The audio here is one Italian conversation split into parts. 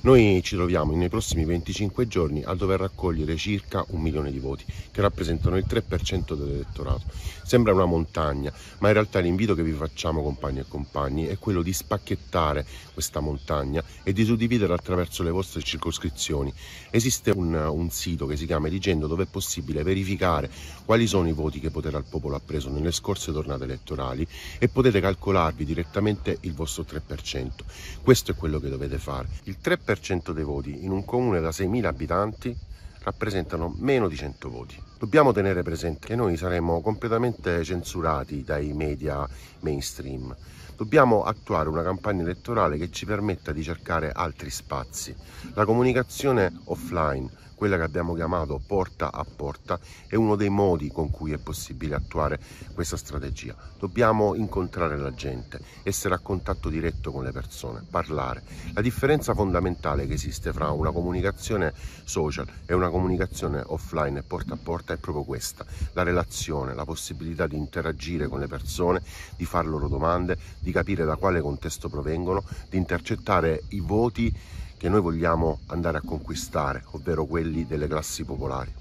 Noi ci troviamo nei prossimi 25 giorni a dover raccogliere circa un milione di voti, che rappresentano il 3% dell'elettorato. Sembra una montagna, ma in realtà l'invito che vi facciamo compagni e compagni è quello di spacchettare questa montagna e di suddividerla attraverso le vostre circoscrizioni. Esiste un, un sito che si chiama Eligendo dove è possibile verificare quali sono i voti che Potere al Popolo ha preso nelle scorse tornate elettorali e potete calcolarvi direttamente il vostro 3%. Questo è quello che dovete fare. Il 3% 3% dei voti in un comune da 6.000 abitanti rappresentano meno di 100 voti. Dobbiamo tenere presente che noi saremo completamente censurati dai media mainstream. Dobbiamo attuare una campagna elettorale che ci permetta di cercare altri spazi. La comunicazione offline, quella che abbiamo chiamato porta a porta, è uno dei modi con cui è possibile attuare questa strategia. Dobbiamo incontrare la gente, essere a contatto diretto con le persone, parlare. La differenza fondamentale che esiste fra una comunicazione social e una comunicazione offline porta a porta è proprio questa, la relazione, la possibilità di interagire con le persone, di far loro domande, di capire da quale contesto provengono, di intercettare i voti che noi vogliamo andare a conquistare, ovvero quelli delle classi popolari.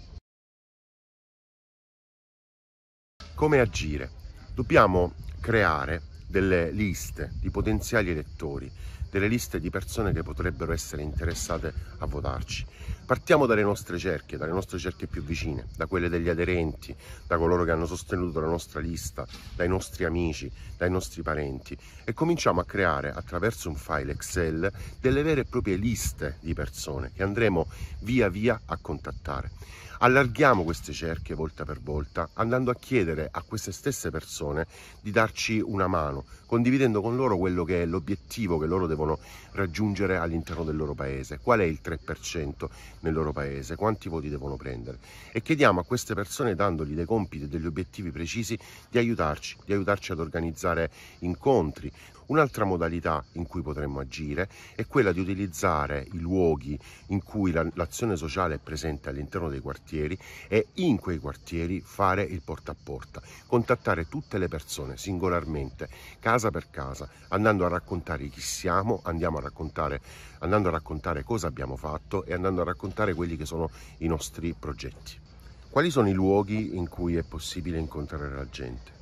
Come agire? Dobbiamo creare delle liste di potenziali elettori, delle liste di persone che potrebbero essere interessate a votarci. Partiamo dalle nostre cerchie, dalle nostre cerchie più vicine, da quelle degli aderenti, da coloro che hanno sostenuto la nostra lista, dai nostri amici, dai nostri parenti e cominciamo a creare attraverso un file Excel delle vere e proprie liste di persone che andremo via via a contattare. Allarghiamo queste cerchie volta per volta andando a chiedere a queste stesse persone di darci una mano, condividendo con loro quello che è l'obiettivo che loro devono raggiungere all'interno del loro paese, qual è il 3% nel loro paese, quanti voti devono prendere e chiediamo a queste persone, dandogli dei compiti e degli obiettivi precisi, di aiutarci, di aiutarci ad organizzare incontri, Un'altra modalità in cui potremmo agire è quella di utilizzare i luoghi in cui l'azione sociale è presente all'interno dei quartieri e in quei quartieri fare il porta a porta, contattare tutte le persone singolarmente, casa per casa, andando a raccontare chi siamo, andiamo a raccontare, andando a raccontare cosa abbiamo fatto e andando a raccontare quelli che sono i nostri progetti. Quali sono i luoghi in cui è possibile incontrare la gente?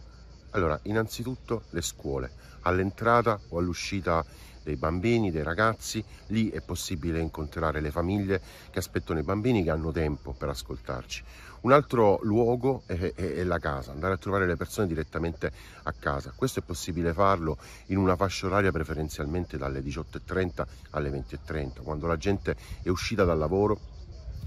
Allora, innanzitutto le scuole, all'entrata o all'uscita dei bambini, dei ragazzi, lì è possibile incontrare le famiglie che aspettano i bambini che hanno tempo per ascoltarci. Un altro luogo è, è, è, la casa, andare a trovare le persone direttamente a casa. Questo è possibile farlo in una fascia oraria preferenzialmente dalle 18.30 alle 20.30, quando la gente è uscita dal lavoro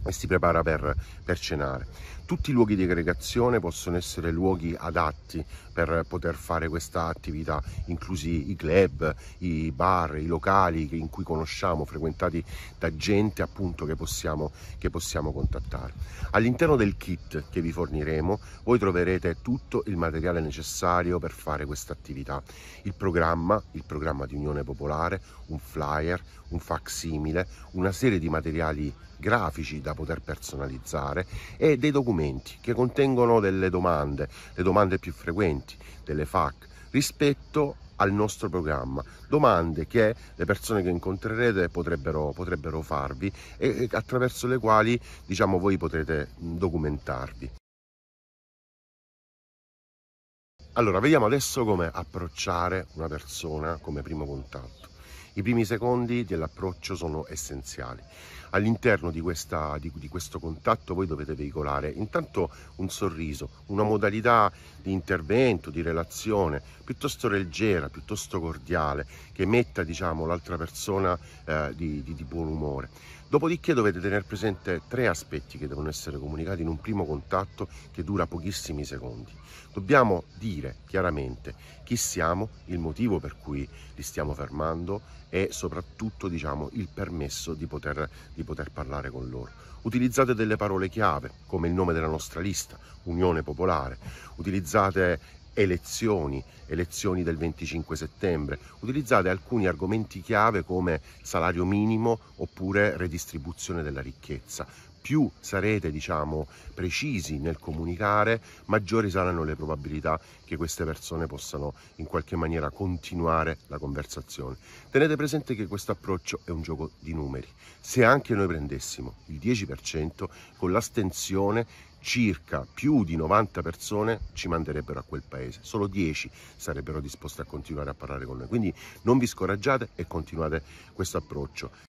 e si prepara per, per, cenare. Tutti i luoghi di aggregazione possono essere luoghi adatti per poter fare questa attività, inclusi i club, i bar, i locali in cui conosciamo, frequentati da gente appunto che possiamo, che possiamo contattare. All'interno del kit che vi forniremo voi troverete tutto il materiale necessario per fare questa attività, il programma, il programma di Unione Popolare, un flyer, un facsimile, una serie di materiali grafici da poter personalizzare e dei documenti che contengono delle domande, le domande più frequenti delle FAC rispetto al nostro programma, domande che le persone che incontrerete potrebbero, potrebbero farvi e, e attraverso le quali diciamo voi potrete documentarvi. Allora, vediamo adesso come approcciare una persona come primo contatto. I primi secondi dell'approccio sono essenziali. All'interno di, questa, di, di questo contatto voi dovete veicolare intanto un sorriso, una modalità di intervento, di relazione piuttosto leggera, piuttosto cordiale, che metta diciamo, l'altra persona eh, di, di, di buon umore. Dopodiché dovete tenere presente tre aspetti che devono essere comunicati in un primo contatto che dura pochissimi secondi. Dobbiamo dire chiaramente chi siamo, il motivo per cui li stiamo fermando e soprattutto diciamo, il permesso di poter, di poter parlare con loro. Utilizzate delle parole chiave come il nome della nostra lista, Unione Popolare, utilizzate elezioni, elezioni del 25 settembre. Utilizzate alcuni argomenti chiave come salario minimo oppure redistribuzione della ricchezza più sarete diciamo precisi nel comunicare, maggiori saranno le probabilità che queste persone possano in qualche maniera continuare la conversazione. Tenete presente che questo approccio è un gioco di numeri. Se anche noi prendessimo il 10% con l'astensione circa più di 90 persone ci manderebbero a quel paese, solo 10 sarebbero disposte a continuare a parlare con noi. Quindi non vi scoraggiate e continuate questo approccio.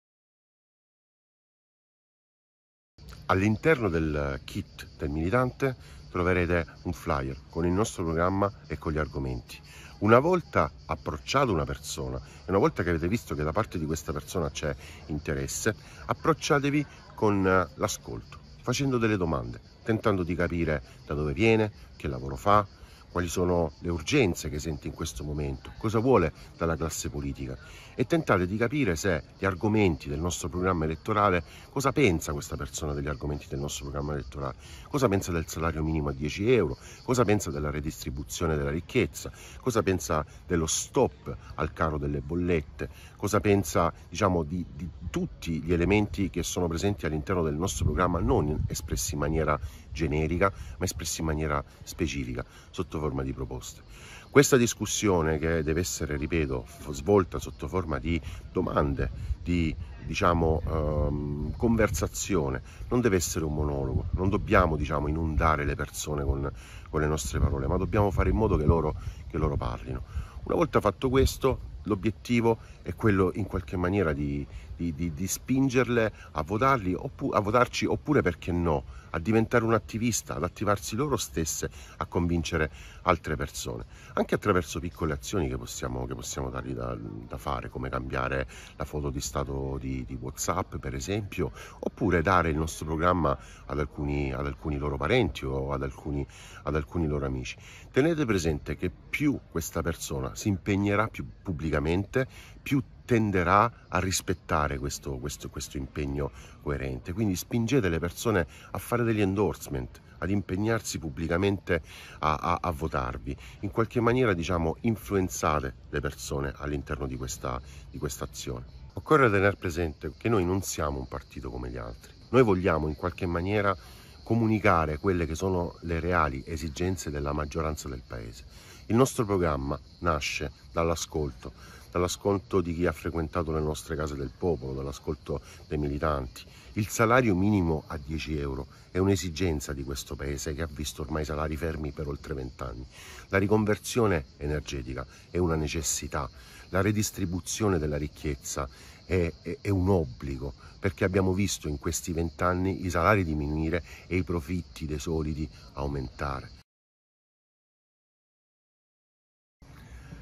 All'interno del kit del militante troverete un flyer con il nostro programma e con gli argomenti. Una volta approcciato una persona e una volta che avete visto che da parte di questa persona c'è interesse, approcciatevi con eh, l'ascolto, facendo delle domande, tentando di capire da dove viene, che lavoro fa, quali sono le urgenze che sente in questo momento, cosa vuole dalla classe politica e tentare di capire se gli argomenti del nostro programma elettorale, cosa pensa questa persona degli argomenti del nostro programma elettorale, cosa pensa del salario minimo a 10 euro, cosa pensa della redistribuzione della ricchezza, cosa pensa dello stop al caro delle bollette, cosa pensa diciamo, di, di tutti gli elementi che sono presenti all'interno del nostro programma non espressi in maniera generica ma espressa in maniera specifica sotto forma di proposte. Questa discussione che deve essere, ripeto, svolta sotto forma di domande, di diciamo, ehm, conversazione, non deve essere un monologo, non dobbiamo diciamo, inondare le persone con, con, le nostre parole, ma dobbiamo fare in modo che loro, che loro parlino. Una volta fatto questo, l'obiettivo è quello in qualche maniera di, di, di, di spingerle a, votarli, oppu, a votarci oppure perché no, a diventare un attivista, ad attivarsi loro stesse, a convincere altre persone, anche attraverso piccole azioni che possiamo, che possiamo dargli da, da, fare, come cambiare la foto di stato di, di, Whatsapp per esempio, oppure dare il nostro programma ad alcuni, ad alcuni loro parenti o ad alcuni, ad alcuni loro amici. Tenete presente che più questa persona si impegnerà più pubblicamente, più tenderà a rispettare questo, questo, questo impegno coerente. Quindi spingete le persone a fare degli endorsement, ad impegnarsi pubblicamente a, a, a, votarvi. In qualche maniera, diciamo, influenzate le persone all'interno di questa, di questa azione. Occorre tenere presente che noi non siamo un partito come gli altri. Noi vogliamo in qualche maniera comunicare quelle che sono le reali esigenze della maggioranza del Paese. Il nostro programma nasce dall'ascolto, dall'ascolto di chi ha frequentato le nostre case del popolo, dall'ascolto dei militanti. Il salario minimo a 10 euro è un'esigenza di questo Paese che ha visto ormai salari fermi per oltre vent'anni. La riconversione energetica è una necessità, la redistribuzione della ricchezza è, è, è un obbligo perché abbiamo visto in questi vent'anni i salari diminuire e i profitti dei soliti aumentare.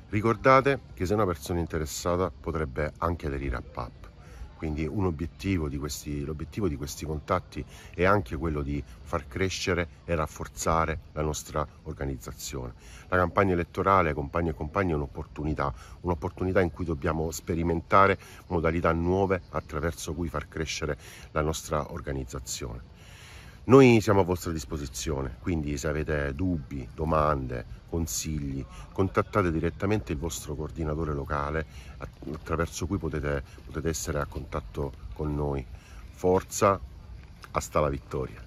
Ricordate che se una persona interessata potrebbe anche aderire a PAP, quindi un obiettivo di questi, l'obiettivo di questi contatti è anche quello di far crescere e rafforzare la nostra organizzazione. La campagna elettorale, compagni e compagni, è un'opportunità, un'opportunità in cui dobbiamo sperimentare modalità nuove attraverso cui far crescere la nostra organizzazione. Noi siamo a vostra disposizione, quindi se avete dubbi, domande, consigli, contattate direttamente il vostro coordinatore locale attraverso cui potete, potete essere a contatto con noi. Forza, hasta la vittoria!